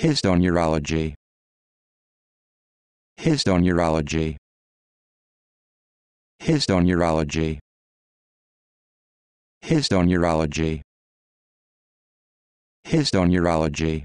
Histone urology. Histone urology. Histone urology. Histone urology. Histone urology.